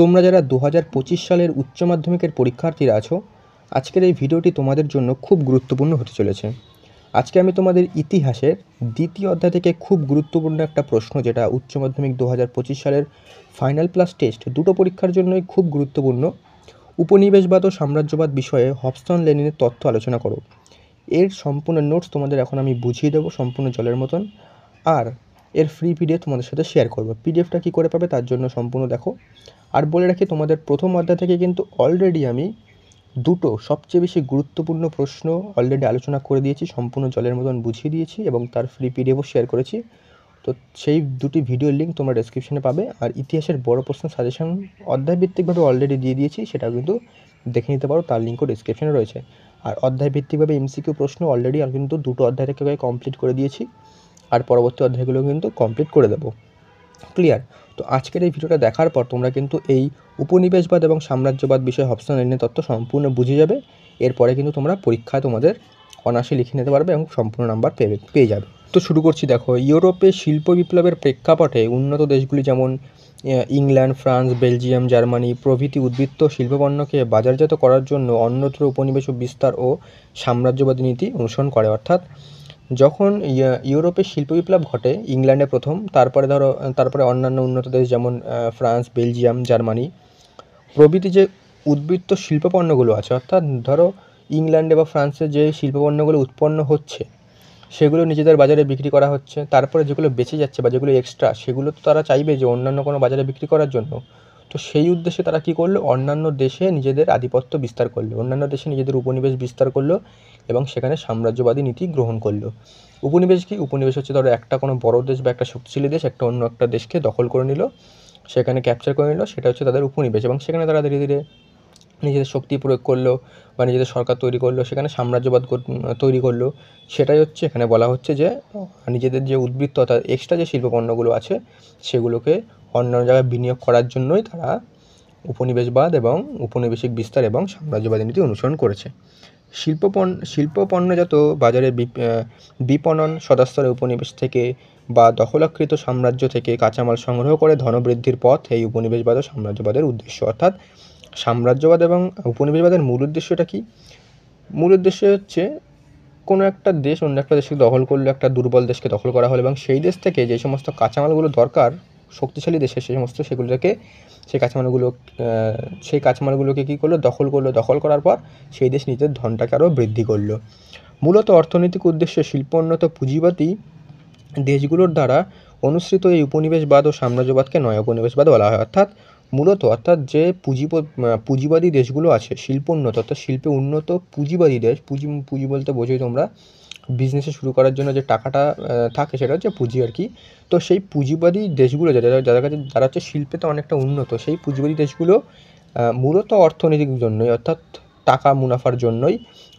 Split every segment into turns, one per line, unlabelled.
তোমরা যারা দু সালের উচ্চ মাধ্যমিকের পরীক্ষার্থীরা আছো আজকের এই ভিডিওটি তোমাদের জন্য খুব গুরুত্বপূর্ণ হতে চলেছে আজকে আমি তোমাদের ইতিহাসের দ্বিতীয় অধ্যায় থেকে খুব গুরুত্বপূর্ণ একটা প্রশ্ন যেটা উচ্চ মাধ্যমিক দু সালের ফাইনাল প্লাস টেস্ট দুটো পরীক্ষার জন্যই খুব গুরুত্বপূর্ণ উপনিবেশবাদ ও সাম্রাজ্যবাদ বিষয়ে হবস্টন লেনিনের তথ্য আলোচনা করো এর সম্পূর্ণ নোটস তোমাদের এখন আমি বুঝিয়ে দেবো সম্পূর্ণ জলের মতন আর এর ফ্রি পিডিএফ তোমাদের সাথে শেয়ার করবো পিডিএফটা কী করে পাবে তার জন্য সম্পূর্ণ দেখো আর বলে রাখি তোমাদের প্রথম অধ্যায় থেকে কিন্তু অলরেডি আমি দুটো সবচেয়ে বেশি গুরুত্বপূর্ণ প্রশ্ন অলরেডি আলোচনা করে দিয়েছি সম্পূর্ণ জলের মতন বুঝিয়ে দিয়েছি এবং তার ফ্রি পিডিএফও শেয়ার করেছি তো সেই দুটি ভিডিওর লিঙ্ক তোমরা ডেসক্রিপশনে পাবে আর ইতিহাসের বড় প্রশ্ন সাজেশন অধ্যায়ভিত্তিকভাবে অলরেডি দিয়ে দিয়েছি সেটা কিন্তু দেখে নিতে পারো তার লিঙ্কও ডেসক্রিপশানে রয়েছে আর অধ্যায়ভিত্তিকভাবে এমসিকিউ প্রশ্ন অলরেডি আমি কিন্তু দুটো অধ্যায় থেকে কমপ্লিট করে দিয়েছি আর পরবর্তী অধ্যায়গুলো কিন্তু কমপ্লিট করে দেবো ক্লিয়ার তো আজকের এই ভিডিওটা দেখার পর তোমরা কিন্তু এই উপনিবেশবাদ এবং সাম্রাজ্যবাদ বিষয়ে হবসন লাইনের তত্ত্ব সম্পূর্ণ বুঝে যাবে এরপরে কিন্তু তোমরা পরীক্ষা তোমাদের অনাসে লিখে নিতে পারবে এবং সম্পূর্ণ নাম্বার পেয়ে পেয়ে যাবে তো শুরু করছি দেখো ইউরোপে শিল্প বিপ্লবের প্রেক্ষাপটে উন্নত দেশগুলি যেমন ইংল্যান্ড ফ্রান্স বেলজিয়াম জার্মানি প্রভৃতি উদ্বৃত্ত শিল্পপণ্যকে বাজারজাত করার জন্য অন্যত্র উপনিবেশ বিস্তার ও সাম্রাজ্যবাদী নীতি অনুসরণ করে অর্থাৎ যখন ইউরোপে শিল্প বিপ্লব ঘটে ইংল্যান্ডে প্রথম তারপরে ধরো তারপরে অন্যান্য উন্নত দেশ যেমন ফ্রান্স বেলজিয়াম জার্মানি প্রভৃতি যে উদ্বৃত্ত শিল্পপণ্যগুলো আছে অর্থাৎ ধরো ইংল্যান্ডে বা ফ্রান্সে যে শিল্পপণ্যগুলো উৎপন্ন হচ্ছে সেগুলো নিজেদের বাজারে বিক্রি করা হচ্ছে তারপরে যেগুলো বেঁচে যাচ্ছে বা যেগুলো এক্সট্রা সেগুলো তো তারা চাইবে যে অন্যান্য কোনো বাজারে বিক্রি করার জন্য তো সেই উদ্দেশ্যে তারা কি করলো অন্যান্য দেশে নিজেদের আধিপত্য বিস্তার করলো অন্যান্য দেশে নিজেদের উপনিবেশ বিস্তার করলো এবং সেখানে সাম্রাজ্যবাদী নীতি গ্রহণ করলো উপনিবেশ কি উপনিবেশ হচ্ছে ধরো একটা কোনো বড় দেশ বা একটা শক্তিশালী দেশ একটা অন্য একটা দেশকে দখল করে নিল সেখানে ক্যাপচার করে নিল সেটা হচ্ছে তাদের উপনিবেশ এবং সেখানে তারা ধীরে ধীরে নিজেদের শক্তি প্রয়োগ করলো বা নিজেদের সরকার তৈরি করলো সেখানে সাম্রাজ্যবাদ তৈরি করলো সেটাই হচ্ছে এখানে বলা হচ্ছে যে নিজেদের যে উদ্বৃত্ত অর্থাৎ এক্সট্রা যে শিল্পপণ্যগুলো আছে সেগুলোকে অন্যান্য জায়গায় বিনিয়োগ করার জন্যই তারা উপনিবেশবাদ এবং উপনিবেশিক বিস্তার এবং সাম্রাজ্যবাদী নীতি অনুসরণ করেছে শিল্প শিল্প পণ্যজাত বাজারে বিপণন সদাস্তরে উপনিবেশ থেকে বা দখলাকৃত সাম্রাজ্য থেকে কাঁচামাল সংগ্রহ করে ধনবৃদ্ধির পথ এই উপনিবেশবাদ ও সাম্রাজ্যবাদের উদ্দেশ্য অর্থাৎ সাম্রাজ্যবাদ এবং উপনিবেশবাদের মূল উদ্দেশ্যটা কি মূল উদ্দেশ্য হচ্ছে কোনো একটা দেশ অন্য একটা দেশকে দখল করলে একটা দুর্বল দেশকে দখল করা হলো এবং সেই দেশ থেকে যে সমস্ত কাঁচামালগুলো দরকার শক্তিশালী দেশে সে সমস্ত সেগুলোকে সেই কাঁচামালগুলো সেই কাঁচামালগুলোকে কী করলো দখল করলো দখল করার পর সেই দেশ নিজের ধনটাকে আরও বৃদ্ধি করলো মূলত অর্থনৈতিক উদ্দেশ্যে শিল্পোন্নত পুঁজিবাদী দেশগুলোর দ্বারা অনুসৃত এই উপনিবেশবাদ ও সাম্রাজ্যবাদকে নয় উপনিবেশবাদ বলা হয় অর্থাৎ মূলত অর্থাৎ যে পুঁজি পুঁজিবাদী দেশগুলো আছে শিল্পোন্নত অর্থাৎ শিল্পে উন্নত পুঁজিবাদী দেশ পুঁজি পুঁজি বলতে বোঝোই তোমরা বিজনেসে শুরু করার জন্য যে টাকাটা থাকে সেটা হচ্ছে পুঁজি আর কি তো সেই পুঁজিবাদী দেশগুলো যারা যাদের কাছে যারা হচ্ছে শিল্পেতে অনেকটা উন্নত সেই পুঁজিবাদী দেশগুলো মূলত অর্থনৈতিক জন্যই অর্থাৎ টাকা মুনাফার জন্যই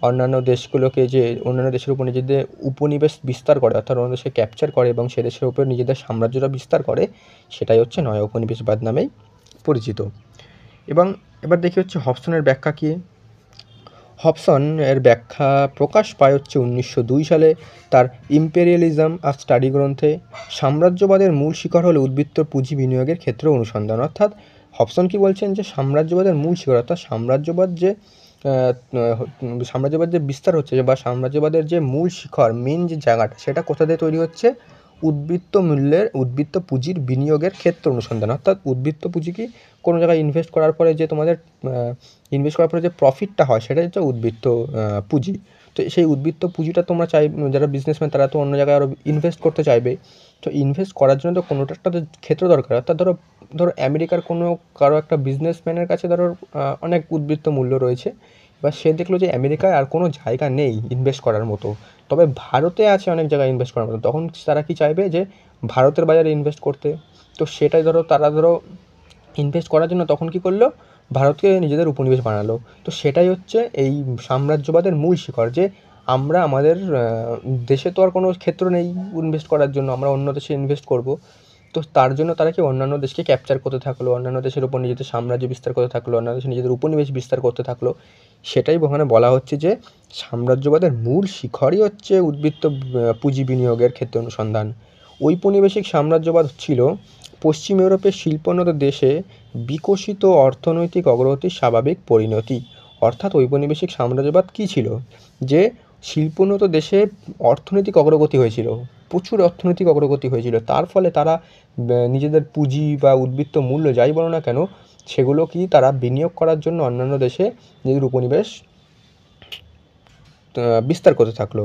অন্যান্য দেশগুলোকে যে অন্যান্য দেশের উপর নিজেদের উপনিবেশ বিস্তার করে অর্থাৎ অন্য দেশকে ক্যাপচার করে এবং সে দেশের উপর নিজেদের সাম্রাজ্যটা বিস্তার করে সেটাই হচ্ছে নয় উপনিবেশবাদ নামেই পরিচিত এবং এবার দেখি হচ্ছে হপসনের ব্যাখ্যা কী হবসন এর ব্যাখ্যা প্রকাশ পায় হচ্ছে উনিশশো দুই সালে তার ইম্পেরিয়ালিজম আর স্টাডি গ্রন্থে সাম্রাজ্যবাদের মূল শিকড় হলো উদ্বৃত্ত পুঁজি বিনিয়োগের ক্ষেত্রে অনুসন্ধান অর্থাৎ হবসন কি বলছেন যে সাম্রাজ্যবাদের মূল শিকড় অর্থাৎ সাম্রাজ্যবাদ যে সাম্রাজ্যবাদ যে বিস্তার হচ্ছে বা সাম্রাজ্যবাদের যে মূল শিখর মেন যে জায়গাটা সেটা কোথা দিয়ে তৈরি হচ্ছে উদ্বৃত্ত মূল্যের উদ্বৃত্ত পুঁজির বিনিয়োগের ক্ষেত্র অনুসন্ধান অর্থাৎ উদ্বৃত্ত পুঁজি কি কোনো জায়গায় ইনভেস্ট করার পরে যে তোমাদের ইনভেস্ট করার পরে যে প্রফিটটা হয় সেটা হচ্ছে উদ্বৃত্ত পুঁজি তো সেই উদ্বৃত্ত পুঁজিটা তোমরা চাই যারা বিজনেসম্যান তারা তো অন্য জায়গায় আরও ইনভেস্ট করতে চাইবে তো ইনভেস্ট করার জন্য তো কোনোটা একটা ক্ষেত্র দরকার অর্থাৎ ধরো ধরো আমেরিকার কোনো কারো একটা বিজনেসম্যানের কাছে ধরো অনেক উদ্বৃত্ত মূল্য রয়েছে বা সে দেখলো যে আমেরিকায় আর কোনো জায়গা নেই ইনভেস্ট করার মতো তবে ভারতে আছে অনেক জায়গায় ইনভেস্ট করার মতো তখন তারা কি চাইবে যে ভারতের বাজারে ইনভেস্ট করতে তো সেটাই ধরো তারা ধরো ইনভেস্ট করার জন্য তখন কি করলো ভারতকে নিজেদের উপনিবেশ বানালো তো সেটাই হচ্ছে এই সাম্রাজ্যবাদের মূল শিকর যে আমরা আমাদের দেশে তো আর কোনো ক্ষেত্র নেই ইনভেস্ট করার জন্য আমরা অন্য দেশে ইনভেস্ট করবো তো তার জন্য তারা কি অন্যান্য দেশকে ক্যাপচার করতে থাকলো অন্যান্য দেশের উপর নিজেদের সাম্রাজ্য বিস্তার করতে থাকলো অন্যান্য দেশে নিজেদের উপনিবেশ বিস্তার করতে থাকলো সেটাই ওখানে বলা হচ্ছে যে সাম্রাজ্যবাদের মূল শিখরই হচ্ছে উদ্বৃত্ত পুঁজি বিনিয়োগের ক্ষেত্রে অনুসন্ধান ঔপনিবেশিক সাম্রাজ্যবাদ ছিল পশ্চিম ইউরোপের শিল্পোন্নত দেশে বিকশিত অর্থনৈতিক অগ্রগতির স্বাভাবিক পরিণতি অর্থাৎ ঔপনিবেশিক সাম্রাজ্যবাদ কী ছিল যে শিল্পোন্নত দেশে অর্থনৈতিক অগ্রগতি হয়েছিল প্রচুর অর্থনৈতিক অগ্রগতি হয়েছিল তার ফলে তারা নিজেদের পুঁজি বা উদ্বৃত্ত মূল্য যাই বলো না কেন সেগুলো কি তারা বিনিয়োগ করার জন্য অন্যান্য দেশে নিজের উপনিবেশ বিস্তার করতে থাকলো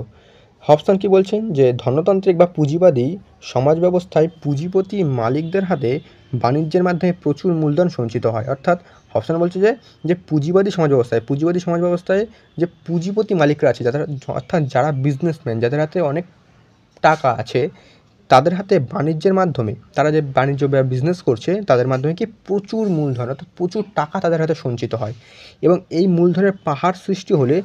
হফসান কি বলছেন যে ধনতান্ত্রিক বা পুঁজিবাদী সমাজ ব্যবস্থায় পুঁজিপতি মালিকদের হাতে বাণিজ্যের মাধ্যমে প্রচুর মূলধন সঞ্চিত হয় অর্থাৎ হফসান বলছে যে যে পুঁজিবাদী সমাজ ব্যবস্থায় পুঁজিবাদী সমাজ ব্যবস্থায় যে পুঁজিপতি মালিকরা আছে যাদের অর্থাৎ যারা বিজনেসম্যান যাদের হাতে অনেক টাকা আছে তাদের হাতে বাণিজ্যের মাধ্যমে তারা যে বাণিজ্য বা বিজনেস করছে তাদের মাধ্যমে কি প্রচুর মূলধন অর্থাৎ প্রচুর টাকা তাদের হাতে সঞ্চিত হয় এবং এই মূলধনের পাহাড় সৃষ্টি হলে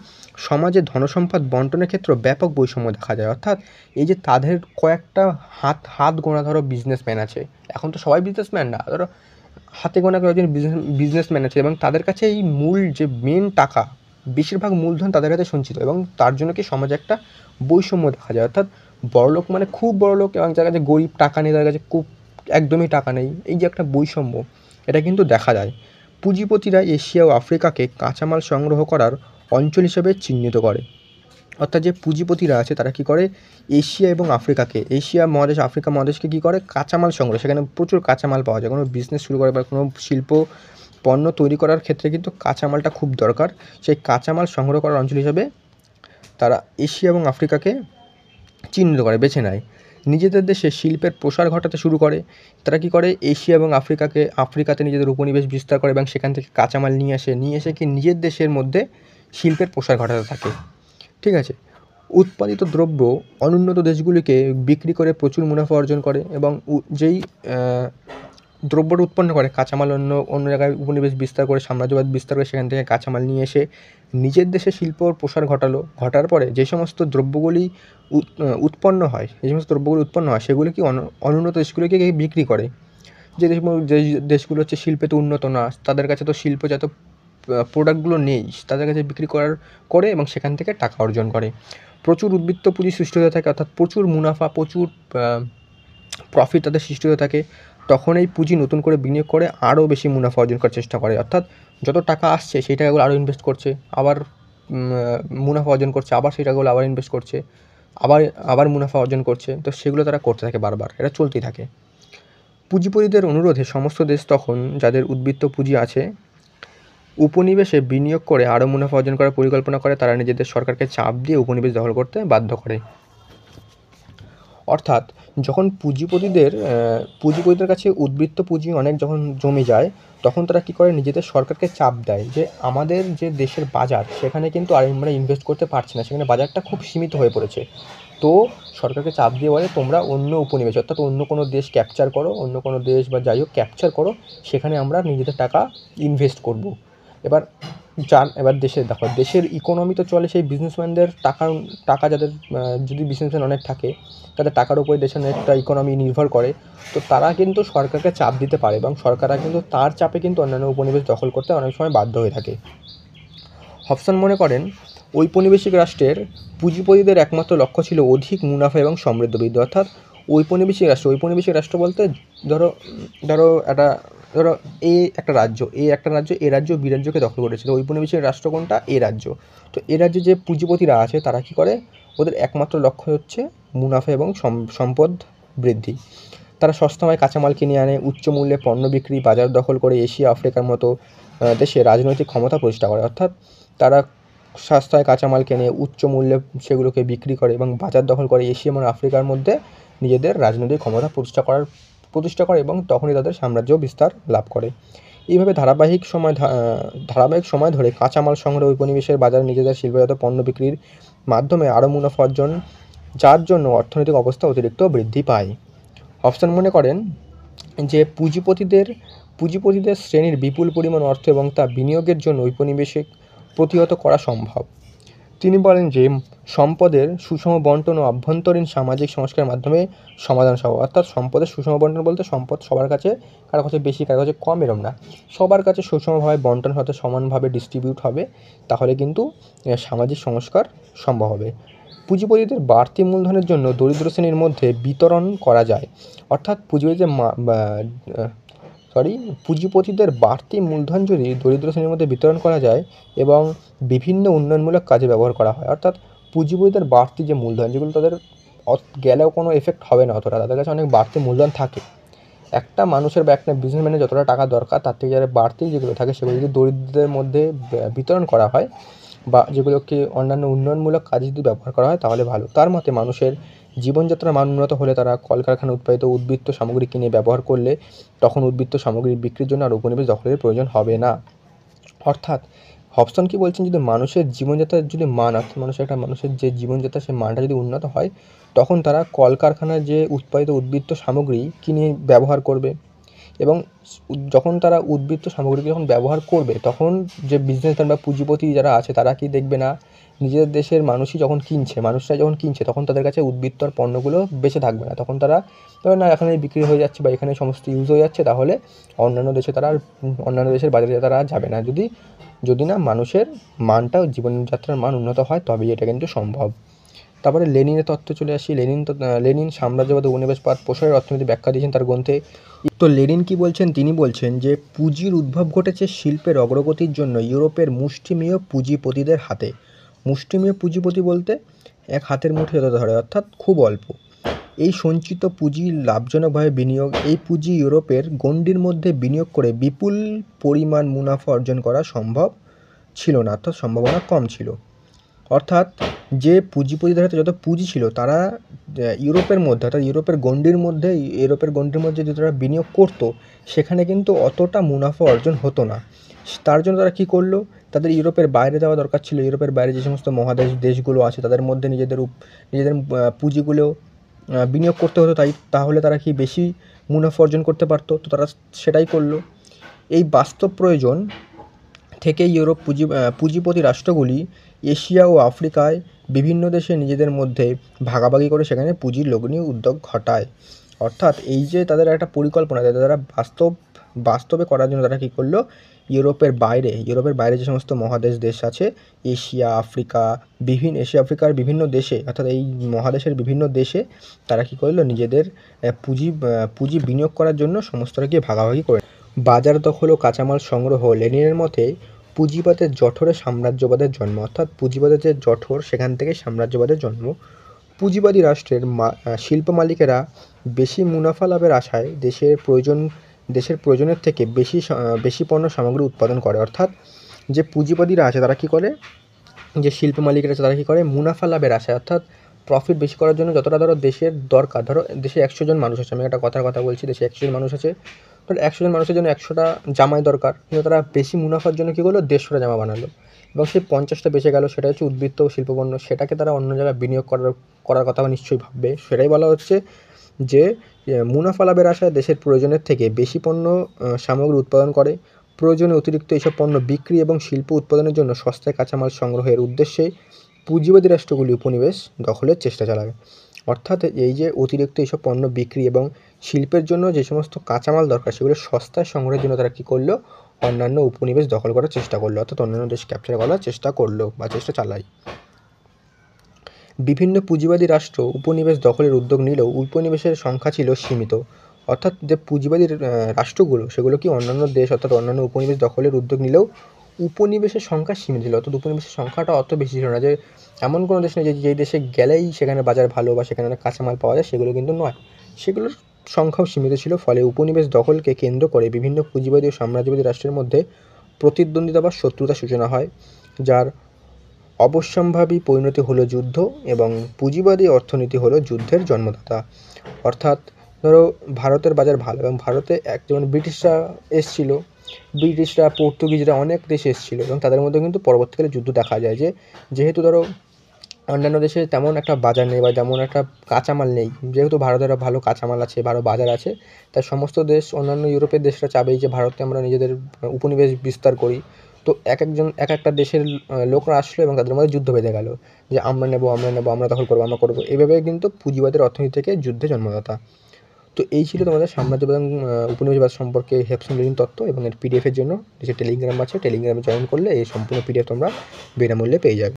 সমাজে ধনসম্পদ বন্টনের ক্ষেত্রে ব্যাপক বৈষম্য দেখা যায় অর্থাৎ এই যে তাদের কয়েকটা হাত হাত গোনা ধরো বিজনেসম্যান আছে এখন তো সবাই বিজনেসম্যান না ধরো হাতে গোনা কয়েকজন বিজনেসম্যান আছে এবং তাদের কাছে এই মূল যে মেন টাকা বেশিরভাগ মূলধন তাদের হাতে সঞ্চিত এবং তার জন্য কি সমাজে একটা বৈষম্য দেখা যায় অর্থাৎ বড়লোক মানে খুব লোক এবং যার কাছে গরিব টাকা নেই তার কাছে খুব একদমই টাকা নেই এই যে একটা বৈষম্য এটা কিন্তু দেখা যায় পুঁজিপতিরা এশিয়া ও আফ্রিকাকে কাঁচামাল সংগ্রহ করার অঞ্চল হিসেবে চিহ্নিত করে অর্থাৎ যে পুঁজিপতিরা আছে তারা কী করে এশিয়া এবং আফ্রিকাকে এশিয়া মহাদেশ আফ্রিকা মহাদেশকে কী করে কাঁচামাল সংগ্রহ সেখানে প্রচুর কাঁচামাল পাওয়া যায় কোনো বিজনেস শুরু করে বা কোনো শিল্প পণ্য তৈরি করার ক্ষেত্রে কিন্তু কাঁচামালটা খুব দরকার সেই কাঁচামাল সংগ্রহ করার অঞ্চল হিসাবে তারা এশিয়া এবং আফ্রিকাকে চিহ্নিত করে বেছে নেয় নিজেদের দেশে শিল্পের প্রসার ঘটাতে শুরু করে তারা কী করে এশিয়া এবং আফ্রিকাকে আফ্রিকাতে নিজেদের উপনিবেশ বিস্তার করে এবং সেখান থেকে কাঁচামাল নিয়ে আসে নিয়ে এসে কি নিজের দেশের মধ্যে শিল্পের প্রসার ঘটাতে থাকে ঠিক আছে উৎপাদিত দ্রব্য অনুন্নত দেশগুলিকে বিক্রি করে প্রচুর মুনাফা অর্জন করে এবং যেই দ্রব্যটা উৎপন্ন করে কাঁচামাল অন্য অন্য জায়গায় উপনিবেশ বিস্তার করে সাম্রাজ্যবাদ বিস্তার করে সেখান থেকে কাঁচামাল নিয়ে এসে নিজের দেশে শিল্পর প্রসার ঘটালো ঘটার পরে যে সমস্ত দ্রব্যগুলি উৎপন্ন হয় যে সমস্ত দ্রব্যগুলি উৎপন্ন হয় সেগুলি কি অনুন্নত দেশগুলিকে বিক্রি করে যে দেশ যে দেশগুলো হচ্ছে শিল্পে তো উন্নত না তাদের কাছে তো শিল্পজাত প্রোডাক্টগুলো নেই তাদের কাছে বিক্রি করার করে এবং সেখান থেকে টাকা অর্জন করে প্রচুর উদ্বৃত্ত পুঁজি সৃষ্টি হয়ে থাকে অর্থাৎ প্রচুর মুনাফা প্রচুর প্রফিট তাদের সৃষ্টি হয়ে থাকে তখন এই পুঁজি নতুন করে বিনিয়োগ করে আরও বেশি মুনাফা অর্জন করার চেষ্টা করে অর্থাৎ যত টাকা আসছে সেই টাকাগুলো আরও ইনভেস্ট করছে আবার মুনাফা অর্জন করছে আবার সেই টাকাগুলো আবার ইনভেস্ট করছে আবার আবার মুনাফা অর্জন করছে তো সেগুলো তারা করতে থাকে বারবার এটা চলতেই থাকে পুঁজিপতিদের অনুরোধে সমস্ত দেশ তখন যাদের উদ্বৃত্ত পুঁজি আছে উপনিবেশে বিনিয়োগ করে আরও মুনাফা অর্জন করার পরিকল্পনা করে তারা নিজেদের সরকারকে চাপ দিয়ে উপনিবেশ দখল করতে বাধ্য করে অর্থাৎ যখন পুঁজিপতিদের পুঁজিপতিদের কাছে উদ্বৃত্ত পুঁজি অনেক যখন জমে যায় তখন তারা কী করে নিজেদের সরকারকে চাপ দেয় যে আমাদের যে দেশের বাজার সেখানে কিন্তু আর আমরা ইনভেস্ট করতে পারছি না সেখানে বাজারটা খুব সীমিত হয়ে পড়েছে তো সরকারকে চাপ দিয়ে বলে তোমরা অন্য উপনিবেশ অর্থাৎ অন্য কোনো দেশ ক্যাপচার করো অন্য কোনো দেশ বা যাই হোক ক্যাপচার করো সেখানে আমরা নিজেদের টাকা ইনভেস্ট করবো এবার চান এবার দেশে দেখো দেশের ইকোনমি তো চলে সেই বিজনেসম্যানদের টাকার টাকা যাদের যদি বিজনেসম্যান অনেক থাকে তাদের টাকার উপরে দেশের অনেকটা ইকোনমি নির্ভর করে তো তারা কিন্তু সরকারকে চাপ দিতে পারে এবং সরকাররা কিন্তু তার চাপে কিন্তু অন্যান্য উপনিবেশ দখল করতে অনেক সময় বাধ্য হয়ে থাকে হফসান মনে করেন ঔপনিবেশিক রাষ্ট্রের পুঁজিপতিদের একমাত্র লক্ষ্য ছিল অধিক মুনাফা এবং সমৃদ্ধ বৃদ্ধি অর্থাৎ ঔপনিবেশিক রাষ্ট্র ঔপনিবেশিক রাষ্ট্র বলতে ধরো ধরো একটা ধরো এ একটা রাজ্য এ একটা রাজ্য এ রাজ্য বি রাজ্যকে দখল করেছিল ঔপনিবেশিক রাষ্ট্র কোনটা এ রাজ্য তো এ রাজ্যে যে পুঁজিপতিরা আছে তারা কী করে ওদের একমাত্র লক্ষ্য হচ্ছে মুনাফা এবং সম্পদ বৃদ্ধি তারা সস্তাময় কাঁচামাল কিনে আনে উচ্চ মূল্যে পণ্য বিক্রি বাজার দখল করে এশিয়া আফ্রিকার মতো দেশে রাজনৈতিক ক্ষমতা প্রতিষ্ঠা করে অর্থাৎ তারা সস্তায় কাঁচামাল কেনে উচ্চ মূল্যে সেগুলোকে বিক্রি করে এবং বাজার দখল করে এশিয়া এবং আফ্রিকার মধ্যে নিজেদের রাজনৈতিক ক্ষমতা প্রতিষ্ঠা করার প্রতিষ্ঠা করে এবং তখনই তাদের সাম্রাজ্য বিস্তার লাভ করে এইভাবে ধারাবাহিক সময় ধারাবাহিক সময় ধরে কাঁচামাল সংগ্রহ উপনিবেশের বাজারে নিজেদের শিল্পজাত পণ্য বিক্রির মাধ্যমে আরও মুনাফা অর্জন যার জন্য অর্থনৈতিক অবস্থা অতিরিক্ত বৃদ্ধি পায় হফসন মনে করেন যে পুঁজিপতিদের পুঁজিপতিদের শ্রেণীর বিপুল পরিমাণ অর্থ এবং তা বিনিয়োগের জন্য ঔপনিবেশিক প্রতিহত করা সম্ভব তিনি বলেন যে সম্পদের সুষম বন্টন ও আভ্যন্তরীণ সামাজিক সংস্কারের মাধ্যমে সমাধান সহ অর্থাৎ সম্পদের সুষম বন্টন বলতে সম্পদ সবার কাছে কারো কাছে বেশি কারো কাছে কম এরম না সবার কাছে সুষমভাবে বন্টন হতে সমানভাবে ডিস্ট্রিবিউট হবে তাহলে কিন্তু সামাজিক সংস্কার সম্ভব হবে পুঁজিপতিদের বাড়তি মূলধনের জন্য দরিদ্র শ্রেণীর মধ্যে বিতরণ করা যায় অর্থাৎ পুঁজিপতিদের সরি পুঁজিপতিদের বাড়তি মূলধন যদি দরিদ্র শ্রেণীর মধ্যে বিতরণ করা যায় এবং বিভিন্ন উন্নয়নমূলক কাজে ব্যবহার করা হয় অর্থাৎ পুঁজিপতিদের বাড়তি যে মূলধন যেগুলো তাদের গেলেও কোনো এফেক্ট হবে না অতটা তাদের কাছে অনেক বাড়তি মূলধন থাকে একটা মানুষের বা একটা বিজনেসম্যানের যতটা টাকা দরকার তার থেকে যারা বাড়তি যেগুলো থাকে সেগুলো যদি দরিদ্রদের মধ্যে বিতরণ করা হয় বা যেগুলোকে অন্যান্য উন্নয়নমূলক কাজে যদি ব্যবহার করা হয় তাহলে ভালো তার মতে মানুষের জীবনযাত্রার মান উন্নত হলে তারা কলকারখানা উৎপাদিত উদ্বৃত্ত সামগ্রী কিনে ব্যবহার করলে তখন উদ্বৃত্ত সামগ্রী বিক্রির জন্য আর উপনিবেশ দখলের প্রয়োজন হবে না অর্থাৎ হবসন কি বলছেন যদি মানুষের জীবনযাত্রার যদি মান অর্থাৎ মানুষের একটা মানুষের যে জীবনযাত্রা সে মানটা যদি উন্নত হয় তখন তারা কলকারখানার যে উৎপাদিত উদ্বৃত্ত সামগ্রী কিনে ব্যবহার করবে এবং যখন তারা উদ্বৃত্ত সামগ্রীকে যখন ব্যবহার করবে তখন যে বিজনেসম্যান বা পুঁজিপতি যারা আছে তারা কি দেখবে না নিজেদের দেশের মানুষই যখন কিনছে মানুষরা যখন কিনছে তখন তাদের কাছে উদ্বৃত্তর পণ্যগুলো বেঁচে থাকবে না তখন তারা ধরে না এখানে বিক্রি হয়ে যাচ্ছে বা এখানে সমস্ত ইউজ হয়ে যাচ্ছে তাহলে অন্যান্য দেশে তারা অন্যান্য দেশের বাজারে তারা যাবে না যদি যদি না মানুষের মানটা জীবনযাত্রার মান উন্নত হয় তবেই এটা কিন্তু সম্ভব তারপরে লেনিনের তত্ত্ব চলে আসি লেনিন লেনিন সাম্রাজ্যবাদ উপনিবেশবাদ প্রসারের অর্থনীতি ব্যাখ্যা দিয়েছেন তার গ্রন্থে তো লেনিন কি বলছেন তিনি বলছেন যে পুঁজির উদ্ভব ঘটেছে শিল্পের অগ্রগতির জন্য ইউরোপের মুষ্টিমেয় পুঁজিপতিদের হাতে মুষ্টিমেয় পুঁজিপতি বলতে এক হাতের মুঠি হতে ধরে অর্থাৎ খুব অল্প এই সঞ্চিত পুঁজি লাভজনকভাবে বিনিয়োগ এই পুঁজি ইউরোপের গণ্ডির মধ্যে বিনিয়োগ করে বিপুল পরিমাণ মুনাফা অর্জন করা সম্ভব ছিল না অর্থাৎ সম্ভাবনা কম ছিল অর্থাৎ যে পুঁজিপতি ধরে যত পুঁজি ছিল তারা ইউরোপের মধ্যে অর্থাৎ ইউরোপের গণ্ডির মধ্যে ইউরোপের গণ্ডির মধ্যে যদি তারা বিনিয়োগ করতো সেখানে কিন্তু অতটা মুনাফা অর্জন হতো না তার জন্য তারা কী করলো তাদের ইউরোপের বাইরে যাওয়া দরকার ছিল ইউরোপের বাইরে যে সমস্ত মহাদেশ দেশগুলো আছে তাদের মধ্যে নিজেদের নিজেদের পুঁজিগুলো বিনিয়োগ করতে হতো তাই তাহলে তারা কি বেশি মুনাফা অর্জন করতে পারতো তো তারা সেটাই করলো এই বাস্তব প্রয়োজন থেকে ইউরোপ পুঁজি পুঁজিপতি রাষ্ট্রগুলি এশিয়া ও আফ্রিকায় বিভিন্ন দেশে নিজেদের মধ্যে ভাগাভাগি করে সেখানে পুঁজির লগ্নি উদ্যোগ ঘটায় অর্থাৎ এই যে তাদের একটা পরিকল্পনা তারা বাস্তব বাস্তবে করার জন্য তারা কী করলো ইউরোপের বাইরে ইউরোপের বাইরে যে সমস্ত মহাদেশ দেশ আছে এশিয়া আফ্রিকা বিভিন্ন এশিয়া আফ্রিকার বিভিন্ন দেশে অর্থাৎ এই মহাদেশের বিভিন্ন দেশে তারা কী করলো নিজেদের পুঁজি পুঁজি বিনিয়োগ করার জন্য সমস্তটাকে গিয়ে ভাগাভাগি করে বাজার দখল ও কাঁচামাল সংগ্রহ লেনিনের মতে পুঁজিবাদের জঠরে সাম্রাজ্যবাদের জন্ম অর্থাৎ পুঁজিবাদের যে জঠর সেখান থেকে সাম্রাজ্যবাদের জন্ম পুঁজিবাদী রাষ্ট্রের শিল্প মালিকেরা বেশি মুনাফা লাভের আশায় দেশের প্রয়োজন দেশের প্রয়োজনের থেকে বেশি বেশি পণ্য সামগ্রী উৎপাদন করে অর্থাৎ যে পুঁজিবাদীরা আছে তারা কী করে যে শিল্প মালিকরা আছে তারা কী করে মুনাফা লাভের আশায় অর্থাৎ প্রফিট বেশি করার জন্য যতটা ধরো দেশের দরকার ধরো দেশে একশো জন মানুষ আছে আমি একটা কথার কথা বলছি দেশে একশো জন মানুষ আছে ধরো একশো জন মানুষের জন্য একশোটা জামাই দরকার কিন্তু তারা বেশি মুনাফার জন্য কী করলো দেড়শোটা জামা বানালো এবং সেই পঞ্চাশটা বেঁচে গেল সেটা হচ্ছে উদ্বৃত্ত শিল্পপণ্য সেটাকে তারা অন্য জায়গায় বিনিয়োগ করার করার কথা নিশ্চয়ই ভাববে সেটাই বলা হচ্ছে যে মুনাফা লাভের আশায় দেশের প্রয়োজনের থেকে বেশি পণ্য সামগ্রী উৎপাদন করে প্রয়োজনে অতিরিক্ত এইসব পণ্য বিক্রি এবং শিল্প উৎপাদনের জন্য সস্তায় কাঁচামাল সংগ্রহের উদ্দেশ্যে পুঁজিবাদী রাষ্ট্রগুলি উপনিবেশ দখলের চেষ্টা চালায় অর্থাৎ এই যে অতিরিক্ত এইসব পণ্য বিক্রি এবং শিল্পের জন্য যে সমস্ত কাঁচামাল দরকার সেগুলো সস্তায় সংগ্রহের জন্য তারা কী করলো অন্যান্য উপনিবেশ দখল করার চেষ্টা করলো অর্থাৎ অন্যান্য দেশ ক্যাপচার করার চেষ্টা করলো বা চেষ্টা চালায় বিভিন্ন পুঁজিবাদী রাষ্ট্র উপনিবেশ দখলের উদ্যোগ নিলেও উপনিবেশের সংখ্যা ছিল সীমিত অর্থাৎ যে পুঁজিবাদী রাষ্ট্রগুলো সেগুলো কি অন্যান্য দেশ অর্থাৎ অন্যান্য উপনিবেশ দখলের উদ্যোগ নিলেও উপনিবেশের সংখ্যা সীমিত ছিল অর্থাৎ উপনিবেশের সংখ্যাটা অত বেশি ছিল না যে এমন কোনো দেশ নেই যে যেই দেশে গেলেই সেখানে বাজার ভালো বা সেখানে অনেক কাঁচামাল পাওয়া যায় সেগুলো কিন্তু নয় সেগুলোর সংখ্যাও সীমিত ছিল ফলে উপনিবেশ দখলকে কেন্দ্র করে বিভিন্ন পুঁজিবাদী ও সাম্রাজ্যবাদী রাষ্ট্রের মধ্যে প্রতিদ্বন্দ্বিতা বা শত্রুতা সূচনা হয় যার অবশ্যম্ভাবী পরিণতি হলো যুদ্ধ এবং পুঁজিবাদী অর্থনীতি হলো যুদ্ধের জন্মদাতা অর্থাৎ ধরো ভারতের বাজার ভালো এবং ভারতে এক যেমন ব্রিটিশরা এসেছিলো ব্রিটিশরা পর্তুগিজরা অনেক দেশে এসেছিলো এবং তাদের মধ্যে কিন্তু পরবর্তীকালে যুদ্ধ দেখা যায় যে যেহেতু ধরো অন্যান্য দেশে তেমন একটা বাজার নেই বা তেমন একটা কাঁচামাল নেই যেহেতু ভারতের ভালো কাঁচামাল আছে ভালো বাজার আছে তাই সমস্ত দেশ অন্যান্য ইউরোপের দেশরা চাবেই যে ভারতে আমরা নিজেদের উপনিবেশ বিস্তার করি তো এক একজন এক একটা দেশের লোকরা আসলো এবং তাদের মধ্যে যুদ্ধ বেঁধে গেল যে আমরা নেবো আমরা নেবো আমরা দখল করবো আমরা করবো এভাবে কিন্তু পুঁজিবাদের অর্থনীতি থেকে যুদ্ধে জন্মদাতা তো এই ছিল তোমাদের সাম্রাজ্যবাদ উপনিবেশবাদ সম্পর্কে হেপসিন তত্ত্ব এবং এর পিডিএফের জন্য যে টেলিগ্রাম আছে টেলিগ্রামে জয়েন করলে এই সম্পূর্ণ পিডিএফ তোমরা বিনামূল্যে পেয়ে যাবে